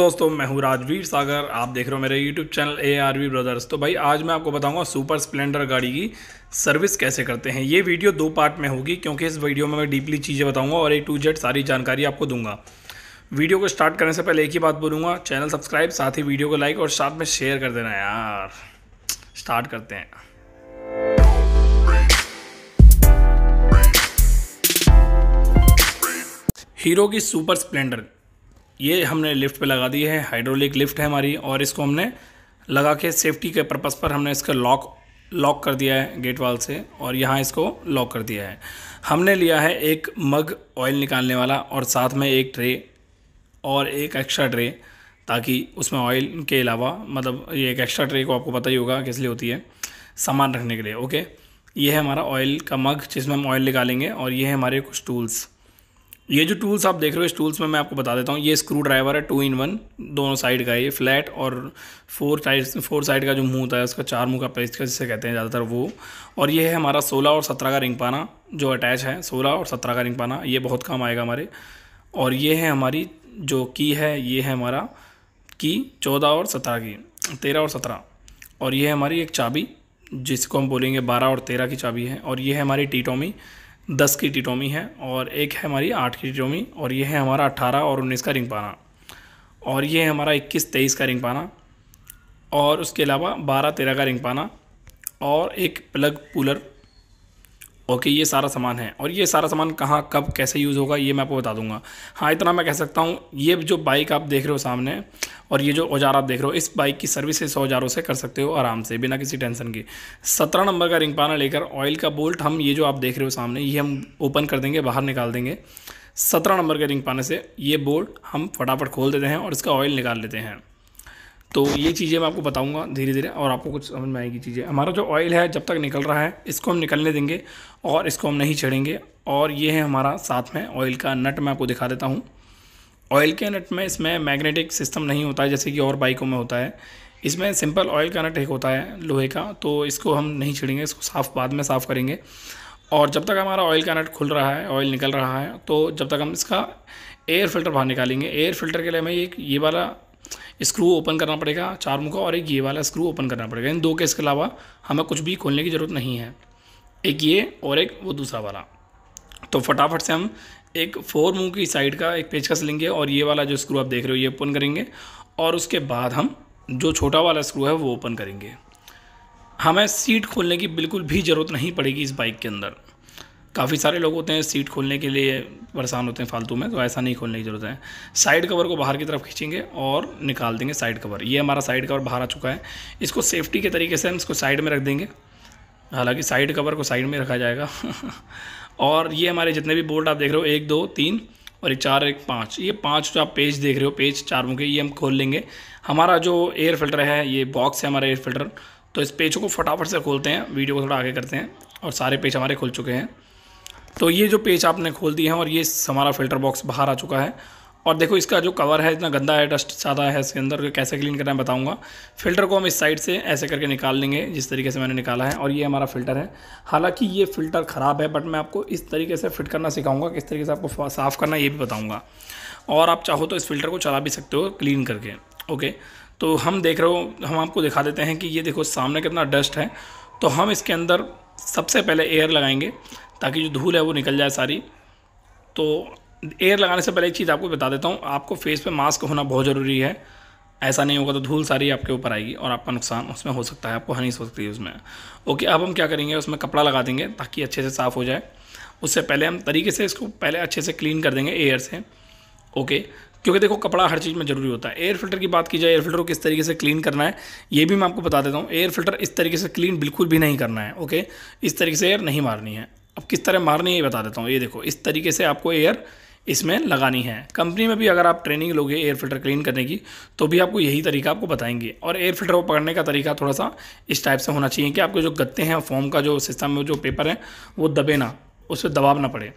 दोस्तों मैं हूँ राजवीर सागर आप देख रहे हो मेरे YouTube channel A R V brothers तो भाई आज मैं आपको बताऊंगा सुपर स्प्लेंडर गाड़ी की सर्विस कैसे करते हैं ये वीडियो दो पार्ट में होगी क्योंकि इस वीडियो में मैं डीपली चीज़ें बताऊंगा और ए टू जेड सारी जानकारी आपको दूंगा वीडियो को स्टार्ट करने से पहले एक ही बात बोलूँगा चैनल सब्सक्राइब साथ ही वीडियो को लाइक और साथ में शेयर कर देना यार स्टार्ट करते हैं हीरो की सुपर स्प्लेंडर ये हमने लिफ्ट पे लगा दी है हाइड्रोलिक लिफ्ट है हमारी और इसको हमने लगा के सेफ्टी के पर्पज़ पर हमने इसका लॉक लॉक कर दिया है गेट वाल से और यहाँ इसको लॉक कर दिया है हमने लिया है एक मग ऑयल निकालने वाला और साथ में एक ट्रे और एक एक्स्ट्रा ट्रे ताकि उसमें ऑयल के अलावा मतलब ये एक एक्स्ट्रा ट्रे को आपको पता ही होगा किस लिए होती है सामान रखने के लिए ओके ये है हमारा ऑयल का मग जिसमें हम ऑयल निकालेंगे और ये है हमारे कुछ टूल्स ये जो टूल्स आप देख रहे हो इस टूल्स में मैं आपको बता देता हूँ ये स्क्रू ड्राइवर है टू इन वन दोनों साइड का ये फ्लैट और फोर साइड फोर साइड का जो मुंह होता है उसका चार मुंह का पेस्ट का जिसे कहते हैं ज़्यादातर वो और ये है हमारा सोलह और सत्रह का रिंग पाना जो अटैच है सोलह और सत्रह का रिंग पाना ये बहुत काम आएगा हमारे और ये है हमारी जो की है ये है हमारा की चौदह और सत्रह की तेरह और सत्रह और ये है हमारी एक चाबी जिसको हम बोलेंगे बारह और तेरह की चाबी है और ये है हमारी टीटोमी दस की टिटोमी है और एक है हमारी आठ की टिटोमी और ये है हमारा अट्ठारह और उन्नीस का रिंग पाना और ये है हमारा इक्कीस तेईस का रिंग पाना और उसके अलावा बारह तेरह का रिंग पाना और एक प्लग पुलर ओके ये सारा सामान है और ये सारा सामान कहाँ कब कैसे यूज़ होगा ये मैं आपको बता दूंगा हाँ इतना मैं कह सकता हूँ ये जो बाइक आप देख रहे हो सामने और ये जो औजार आप देख रहे हो इस बाइक की सर्विस इस औजारों से कर सकते हो आराम से बिना किसी टेंशन के सत्रह नंबर का रिंग पाना लेकर ऑयल का बोल्ट हम ये जो आप देख रहे हो सामने ये हम ओपन कर देंगे बाहर निकाल देंगे सत्रह नंबर के रिंग पाने से ये बोल्ट हम फटाफट खोल देते हैं और इसका ऑयल निकाल लेते हैं तो ये चीज़ें मैं आपको बताऊंगा धीरे धीरे और आपको कुछ समझ में आएगी चीज़ें हमारा जो ऑयल है जब तक निकल रहा है इसको हम निकलने देंगे और इसको हम नहीं छेड़ेंगे और ये है हमारा साथ में ऑयल का नट मैं आपको दिखा देता हूँ ऑयल के नट में इसमें मैग्नेटिक सिस्टम नहीं होता है जैसे कि और बाइकों में होता है इसमें सिंपल ऑयल का नट एक होता है लोहे का तो इसको हम नहीं छिड़ेंगे इसको साफ़ बाद में साफ़ करेंगे और जब तक हमारा ऑयल का नट खुल रहा है ऑयल निकल रहा है तो जब तक हम इसका एयर फिल्टर बाहर निकालेंगे एयर फिल्टर के लिए हमें एक ये वाला स्क्रू ओपन करना पड़ेगा चार मुखा और एक ये वाला स्क्रू ओपन करना पड़ेगा इन दो के इसके अलावा हमें कुछ भी खोलने की ज़रूरत नहीं है एक ये और एक वो दूसरा वाला तो फटाफट से हम एक फोर मुंह की साइड का एक पेचकस लेंगे और ये वाला जो स्क्रू आप देख रहे हो ये ओपन करेंगे और उसके बाद हम जो छोटा वाला स्क्रू है वो ओपन करेंगे हमें सीट खोलने की बिल्कुल भी ज़रूरत नहीं पड़ेगी इस बाइक के अंदर काफ़ी सारे लोग होते हैं सीट खोलने के लिए परेशान होते हैं फालतू में तो ऐसा नहीं खोलने की ज़रूरत है साइड कवर को बाहर की तरफ खींचेंगे और निकाल देंगे साइड कवर ये हमारा साइड कवर बाहर आ चुका है इसको सेफ्टी के तरीके से हम इसको साइड में रख देंगे हालांकि साइड कवर को साइड में रखा जाएगा और ये हमारे जितने भी बोर्ड आप देख रहे हो एक दो तीन और एक चार एक पाँच ये पाँच जो आप पेज देख रहे हो पेज चारों के ये हम खोल लेंगे हमारा जो एयर फिल्टर है ये बॉक्स है हमारा एयर फिल्टर तो इस पेजों को फटाफट से खोलते हैं वीडियो को थोड़ा आगे करते हैं और सारे पेज हमारे खुल चुके हैं तो ये जो पेज आपने खोल दिया है और ये हमारा फ़िल्टर बॉक्स बाहर आ चुका है और देखो इसका जो कवर है इतना गंदा है डस्ट ज़्यादा है इसके अंदर कैसे क्लीन करना है बताऊंगा फ़िल्टर को हम इस साइड से ऐसे करके निकाल लेंगे जिस तरीके से मैंने निकाला है और ये हमारा फ़िल्टर है हालांकि ये फ़िल्टर ख़राब है बट मैं आपको इस तरीके से फिट करना सिखाऊंगा किस तरीके से आपको साफ़ करना ये भी बताऊँगा और आप चाहो तो इस फ़िल्टर को चला भी सकते हो क्लीन करके ओके तो हम देख रहे हो हम आपको दिखा देते हैं कि ये देखो सामने कितना डस्ट है तो हम इसके अंदर सबसे पहले एयर लगाएंगे ताकि जो धूल है वो निकल जाए सारी तो एयर लगाने से पहले एक चीज़ आपको बता देता हूँ आपको फेस पे मास्क होना बहुत ज़रूरी है ऐसा नहीं होगा तो धूल सारी आपके ऊपर आएगी और आपका नुकसान उसमें हो सकता है आपको हनी हो सकती है उसमें ओके अब हम क्या करेंगे उसमें कपड़ा लगा देंगे ताकि अच्छे से साफ़ हो जाए उससे पहले हम तरीके से इसको पहले अच्छे से क्लीन कर देंगे एयर से ओके क्योंकि देखो कपड़ा हर चीज़ में ज़रूरी होता है एयर फिल्टर की बात की जाए एयर फिल्टर को किस तरीके से क्लीन करना है ये भी मैं आपको बता देता हूँ एयर फिल्टर इस तरीके से क्लीन बिल्कुल भी नहीं करना है ओके इस तरीके से एयर नहीं मारनी है अब किस तरह मारनी है ये बता देता हूँ ये देखो इस तरीके से आपको एयर इसमें लगानी है कंपनी में भी अगर आप ट्रेनिंग लोगे एयर फिल्टर क्लीन करने की तो भी आपको यही तरीका आपको बताएंगे और एयर फिल्टर को पकड़ने का तरीका थोड़ा सा इस टाइप से होना चाहिए कि आपके जो गत्ते हैं फॉर्म का जो सिस्टम में जो पेपर है वो दबे ना उस पर दबाव ना पड़े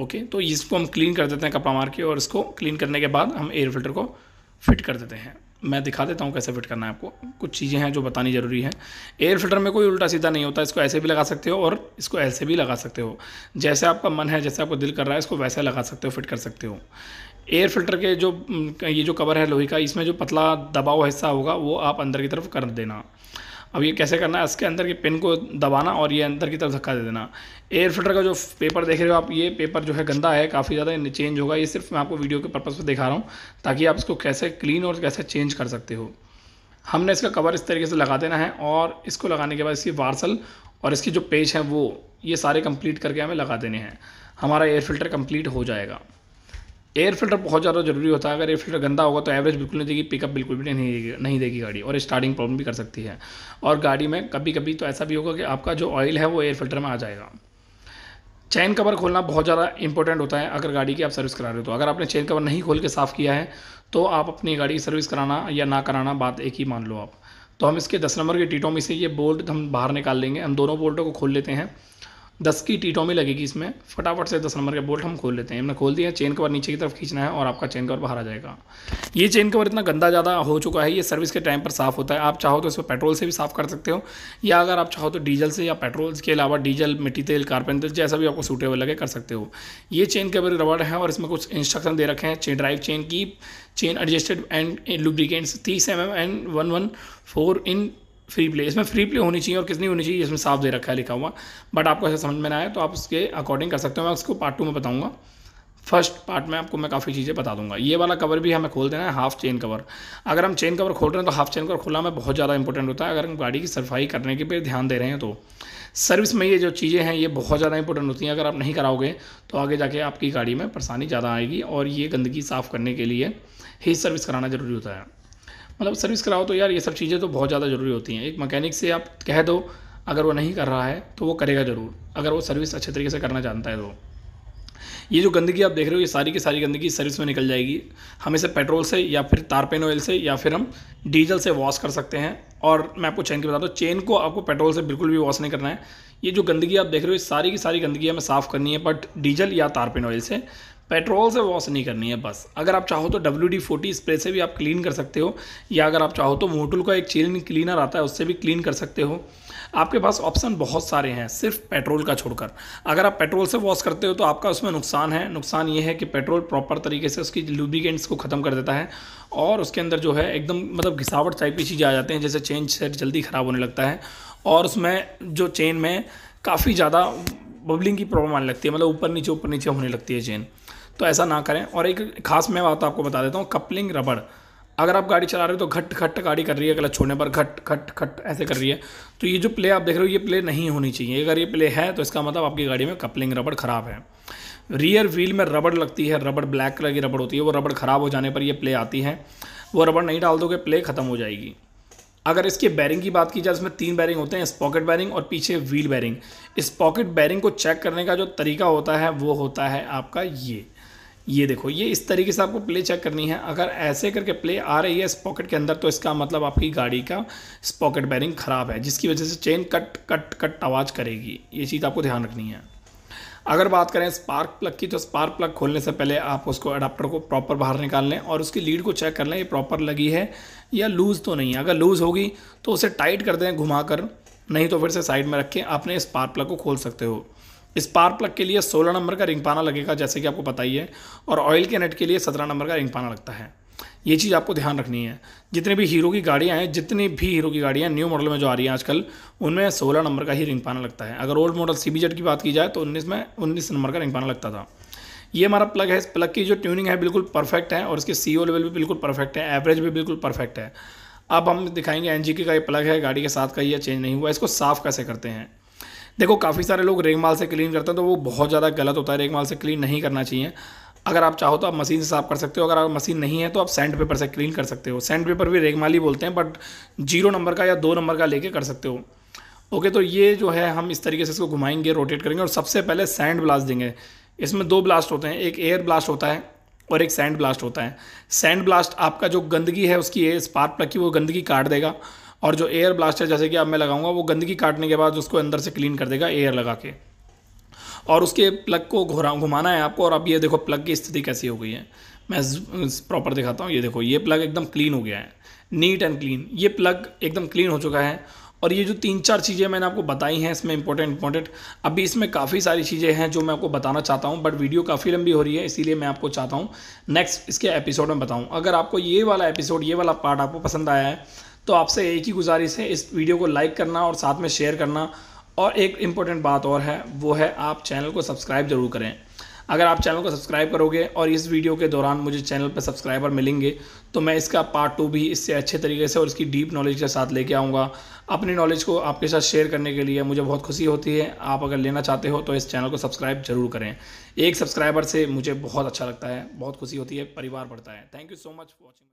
ओके तो इसको हम क्लीन कर देते हैं कपड़ा मार के और इसको क्लीन करने के बाद हम एयर फिल्टर को फिट कर देते हैं मैं दिखा देता हूँ कैसे फिट करना है आपको कुछ चीज़ें हैं जो बतानी ज़रूरी है एयर फिल्टर में कोई उल्टा सीधा नहीं होता इसको ऐसे भी लगा सकते हो और इसको ऐसे भी लगा सकते हो जैसे आपका मन है जैसे आपको दिल कर रहा है इसको वैसे लगा सकते हो फिट कर सकते हो एयर फिल्टर के जो ये जो कवर है लोहे का इसमें जो पतला दबाव हिस्सा होगा वो आप अंदर की तरफ कर देना अब ये कैसे करना है इसके अंदर के पेन को दबाना और ये अंदर की तरफ धक्का दे देना एयर फिल्टर का जो पेपर देख रहे हो आप ये पेपर जो है गंदा है काफ़ी ज़्यादा चेंज होगा ये सिर्फ मैं आपको वीडियो के पर्पज़ पर दिखा रहा हूँ ताकि आप इसको कैसे क्लीन और कैसे चेंज कर सकते हो हमने इसका कवर इस तरीके से लगा देना है और इसको लगाने के बाद इसकी वार्सल और इसकी जो पेज है वो ये सारे कंप्लीट करके हमें लगा देने हैं हमारा एयर फिल्टर कंप्लीट हो जाएगा एयर फिल्टर बहुत ज़्यादा जरूरी होता है अगर एयर फिल्टर गंदा होगा तो एवरेज बिल्कुल नहीं देगी पिकअप बिल्कुल भी नहीं देगी नहीं देगी गाड़ी और स्टार्टिंग प्रॉब्लम भी कर सकती है और गाड़ी में कभी कभी तो ऐसा भी होगा कि आपका जो ऑयल है वो एयर फिल्टर में आ जाएगा चैन कवर खोलना बहुत ज़्यादा इंपॉर्टेंट होता है अगर गाड़ी की आप सर्विस करा रहे हो तो अगर आपने चैन कवर नहीं खोल के साफ़ किया है तो आप अपनी गाड़ी की सर्विस कराना या ना कराना बात एक ही मान लो आप तो हम इसके दस नंबर के टीटों में से ये बोल्ट हम बाहर निकाल लेंगे हम दोनों बोल्टों को खोल लेते हैं दस की टी टॉमी लगेगी इसमें फटाफट से दस नंबर के बोल्ट हम खोल लेते हैं हमने खोल दिया चेन कवर नीचे की तरफ खींचना है और आपका चेन कवर बाहर आ जाएगा ये चेन कवर इतना गंदा ज़्यादा हो चुका है ये सर्विस के टाइम पर साफ़ होता है आप चाहो तो इसको पेट्रोल से भी साफ़ कर सकते हो या अगर आप चाहो तो डीजल से या पेट्रोल के अलावा डीजल मिट्टी तेल कार्पेन तेल जैसा भी आपको सूटेबल लगे कर सकते हो ये चेन कवर रबड़ है और इसमें कुछ इंस्ट्रक्शन दे रखे हैं चेन ड्राइव चेन की चेन एडजस्टेड एंड लुब्रिकेंट्स तीस M M and one one four in free play इसमें फ्री प्ले होनी चाहिए और किस नहीं होनी चाहिए इसमें साफ दे रखा है लिखा हुआ बट आपको ऐसा समझ में ना आए तो आप उसके अकॉर्डिंग कर सकते हो मैं उसको पार्ट टू में बताऊँगा फर्स्ट पार्ट में आपको मैं काफ़ी चीज़ें बता दूंगा ये वाला कवर भी हमें खोल देना है हाफ चेन कवर अगर हम चेन कवर खोल रहे हैं तो हाफ चेन कवर खोलना में बहुत ज़्यादा इंपॉर्टेंट होता है अगर हम गाड़ी की सफाई करने के पे ध्यान दे रहे हैं तो सर्विस में ये जो चीज़ें हैं ये बहुत ज़्यादा इंपॉर्टेंट होती हैं अगर आप नहीं कराओगे तो आगे जाके आपकी गाड़ी में परेशानी ज़्यादा आएगी और ये गंदगी साफ़ करने के लिए ही सर्विस कराना ज़रूरी होता है मतलब सर्विस कराओ तो यार ये सब चीज़ें तो बहुत ज़्यादा ज़रूरी होती हैं एक मकैनिक से आप कह दो अगर वो नहीं कर रहा है तो वो करेगा ज़रूर अगर वो सर्विस अच्छे तरीके से करना जानता है तो ये जो गंदगी आप देख रहे हो ये सारी की सारी गंदगी सर्विस में निकल जाएगी हम इसे पेट्रोल से या फिर तारपेन ऑयल से या फिर हम डीजल से वॉश कर सकते हैं और मैं आपको चैन की बताता हूँ चेन को आपको पेट्रोल से बिल्कुल भी वॉश नहीं करना है ये जो गंदगी आप देख रहे हो ये सारी की सारी गंदगी हमें साफ़ करनी है बट डीजल या तारपेन ऑयल से पेट्रोल से वॉश नहीं करनी है बस अगर आप चाहो तो डब्ल्यू डी फोर्टी स्प्रे से भी आप क्लीन कर सकते हो या अगर आप चाहो तो मोटुल का एक चेन क्लीनर आता है उससे भी क्लीन कर सकते हो आपके पास ऑप्शन बहुत सारे हैं सिर्फ पेट्रोल का छोड़कर अगर आप पेट्रोल से वॉश करते हो तो आपका उसमें नुकसान है नुकसान ये है कि पेट्रोल प्रॉपर तरीके से उसकी लुब्रिकेंट्स को ख़त्म कर देता है और उसके अंदर जो है एकदम मतलब घिसावट टाइप की चीज़ें आ जाती हैं जैसे चेन सेट जल्दी ख़राब होने लगता है और उसमें जो चेन में काफ़ी ज़्यादा बबलिंग की प्रॉब्लम आने लगती है मतलब ऊपर नीचे ऊपर नीचे होने लगती है चेन तो ऐसा ना करें और एक खास मैं बात आपको बता देता हूँ कपलिंग रबड़ अगर आप गाड़ी चला रहे हो तो घट घट गाड़ी कर रही है क्लच छोड़ने पर घट घट घट ऐसे कर रही है तो ये जो प्ले आप देख रहे हो ये प्ले नहीं होनी चाहिए अगर ये प्ले है तो इसका मतलब आपकी गाड़ी में कपलिंग रबड़ ख़राब है रियर व्हील में रबड़ लगती है रबड़ ब्लैक कलर की रबड़ होती है वो रबड़ ख़राब हो जाने पर यह प्ले आती है वो रबड़ नहीं डाल दोगे प्ले ख़त्म हो जाएगी अगर इसके बैरिंग की बात की जाए इसमें तीन बैरिंग होते हैं इस पॉकेट बैरिंग और पीछे व्हील बैरिंग इस पॉकेट बैरिंग को चेक करने का जो तरीका होता है वो होता है आपका ये ये देखो ये इस तरीके से आपको प्ले चेक करनी है अगर ऐसे करके प्ले आ रही है इस पॉकेट के अंदर तो इसका मतलब आपकी गाड़ी का स्पॉकेट बैरिंग ख़राब है जिसकी वजह से चेन कट कट कट आवाज़ करेगी ये चीज़ आपको ध्यान रखनी है अगर बात करें स्पार्क प्लग की तो स्पार्क प्लग खोलने से पहले आप उसको अडाप्टर को प्रॉपर बाहर निकाल लें और उसकी लीड को चेक कर लें ये प्रॉपर लगी है या लूज़ तो नहीं है अगर लूज़ होगी तो उसे टाइट कर दें घुमा कर नहीं तो फिर से साइड में रखें अपने स्पार्क प्लग को खोल सकते हो इस पार प्लग के लिए 16 नंबर का रिंग पाना लगेगा जैसे कि आपको पता ही है और ऑयल के नेट के लिए 17 नंबर का रिंग पाना लगता है ये चीज़ आपको ध्यान रखनी है जितने भी हीरो की गाड़ियाँ हैं जितनी भी हीरो की गाड़ियाँ न्यू मॉडल में जो आ रही हैं आजकल उनमें सोलह नंबर का ही रिंग पाना लगता है अगर ओल्ड मॉडल सी की बात की जाए तो उन्नीस में उन्नीस नंबर का रिंग पाना लगता था ये हमारा प्लग है इस प्लग की जो ट्यूनिंग है बिल्कुल परफेक्ट है और इसके सी लेवल भी बिल्कुल परफेक्ट है एवरेज भी बिल्कुल परफेक्ट है अब हम दिखाएंगे एन का ये प्लग है गाड़ी के साथ का ये चेंज नहीं हुआ इसको साफ़ कैसे करते हैं देखो काफ़ी सारे लोग रेगमाल से क्लीन करते हैं तो वो बहुत ज़्यादा गलत होता है रेगमाल से क्लीन नहीं करना चाहिए अगर आप चाहो तो आप मशीन से साफ़ कर सकते हो अगर आप मशीन नहीं है तो आप सैंड पेपर से क्लीन कर सकते हो सैंड पेपर भी रेगमाल ही बोलते हैं बट जीरो नंबर का या दो नंबर का लेके कर सकते हो ओके तो ये जो है हम इस तरीके से इसको घुमाएंगे रोटेट करेंगे और सबसे पहले सैंड ब्लास्ट देंगे इसमें दो ब्लास्ट होते हैं एक एयर ब्लास्ट होता है और एक सैंड ब्लास्ट होता है सैंड ब्लास्ट आपका जो गंदगी है उसकी स्पार्क प्लग की वो गंदगी काट देगा और जो एयर ब्लास्टर जैसे कि अब मैं लगाऊंगा वो गंदगी काटने के बाद उसको अंदर से क्लीन कर देगा एयर लगा के और उसके प्लग को घुरा घुमाना है आपको और अब ये देखो प्लग की स्थिति कैसी हो गई है मैं प्रॉपर दिखाता हूँ ये देखो ये प्लग एकदम क्लीन हो गया है नीट एंड क्लीन ये प्लग एकदम क्लीन हो चुका है और ये जो तीन चार चीज़ें मैंने आपको बताई हैं इसमें इंपॉर्टेंट इंपॉर्टेंट अभी इसमें काफ़ी सारी चीज़ें हैं जो मैं आपको बताना चाहता हूँ बट वीडियो काफ़ी लंबी हो रही है इसीलिए मैं आपको चाहता हूँ नेक्स्ट इसके एपिसोड में बताऊँ अगर आपको ये वाला एपिसोड ये वाला पार्ट आपको पसंद आया है तो आपसे एक ही गुजारिश है इस वीडियो को लाइक करना और साथ में शेयर करना और एक इम्पोर्टेंट बात और है वो है आप चैनल को सब्सक्राइब ज़रूर करें अगर आप चैनल को सब्सक्राइब करोगे और इस वीडियो के दौरान मुझे चैनल पर सब्सक्राइबर मिलेंगे तो मैं इसका पार्ट टू भी इससे अच्छे तरीके से और इसकी डीप नॉलेज के साथ लेके आऊँगा अपनी नॉलेज को आपके साथ शेयर करने के लिए मुझे बहुत खुशी होती है आप अगर लेना चाहते हो तो इस चैनल को सब्सक्राइब ज़रूर करें एक सब्सक्राइबर से मुझे बहुत अच्छा लगता है बहुत खुशी होती है परिवार बढ़ता है thank you so much watching